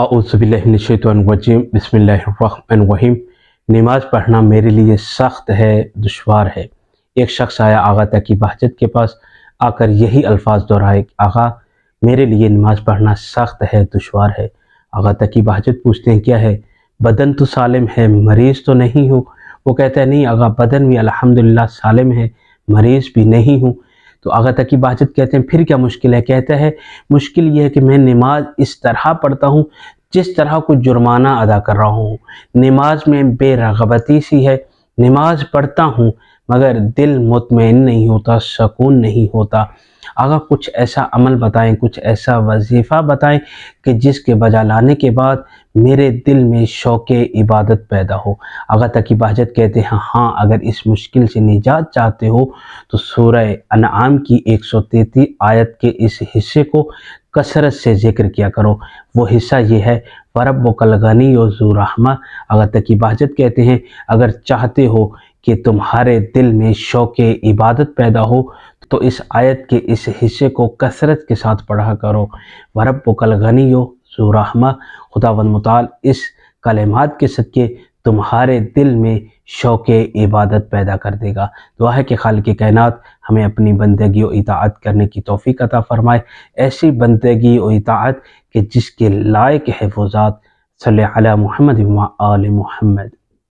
आउज़बिल्लिनशैतरजीम बसमीम नमाज पढ़ना मेरे लिए सख्त है दुशवार है एक शख्स आया आगा तक की बहजत के पास आकर यही अल्फाज दोहराए आगा मेरे लिए नमाज पढ़ना सख्त है दुशवार है आगा तक की बहजत पूछते हैं क्या है बदन तो सालम है मरीज़ तो नहीं हूँ वो कहता है नहीं आगा बदन भी अलहमदिल्ला सालम है मरीज़ भी नहीं हूँ तो आगा तक की बातचीत कहते हैं फिर क्या मुश्किल है कहता है मुश्किल यह है कि मैं नमाज इस तरह पढ़ता हूँ जिस तरह को जुर्माना अदा कर रहा हूँ नमाज में बेरगबती सी है नमाज पढ़ता हूँ मगर दिल मुतमिन नहीं होता सकून नहीं होता अगर कुछ ऐसा अमल बताएं कुछ ऐसा वजीफ़ा बताएं कि जिसके बजा लाने के बाद मेरे दिल में शौक़ इबादत पैदा हो अगर तक हाजत कहते हैं हाँ अगर इस मुश्किल से निजात चाहते हो तो सूरह अनाम की एक सौ तैतीस आयत के इस हिस्से को कसरत से जिक्र किया करो वो हिस्सा ये है वरब कलगनी और जू अगर तक हाजत कहते हैं अगर चाहते हो कि तुम्हारे दिल में शौक़ इबादत पैदा हो तो इस आयत के इस हिस्से को कसरत के साथ पढ़ा करो वरब कल गनी हो खुदा खुदावन मताल इस कलेमात के सदक़े तुम्हारे दिल में शौक़ इबादत पैदा कर देगा दुआ है कि खाल के कायनात हमें अपनी बंदगी और इतात करने की तोफ़ी अता फ़रमाए ऐसी बंदगी और इतात कि जिसके लायक है वो ज़ात सल महमद आल महमद